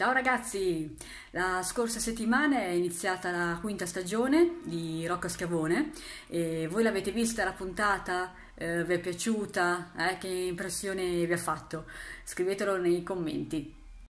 Ciao ragazzi! La scorsa settimana è iniziata la quinta stagione di Rocco Schiavone e voi l'avete vista la puntata? Eh, vi è piaciuta? Eh, che impressione vi ha fatto? Scrivetelo nei commenti.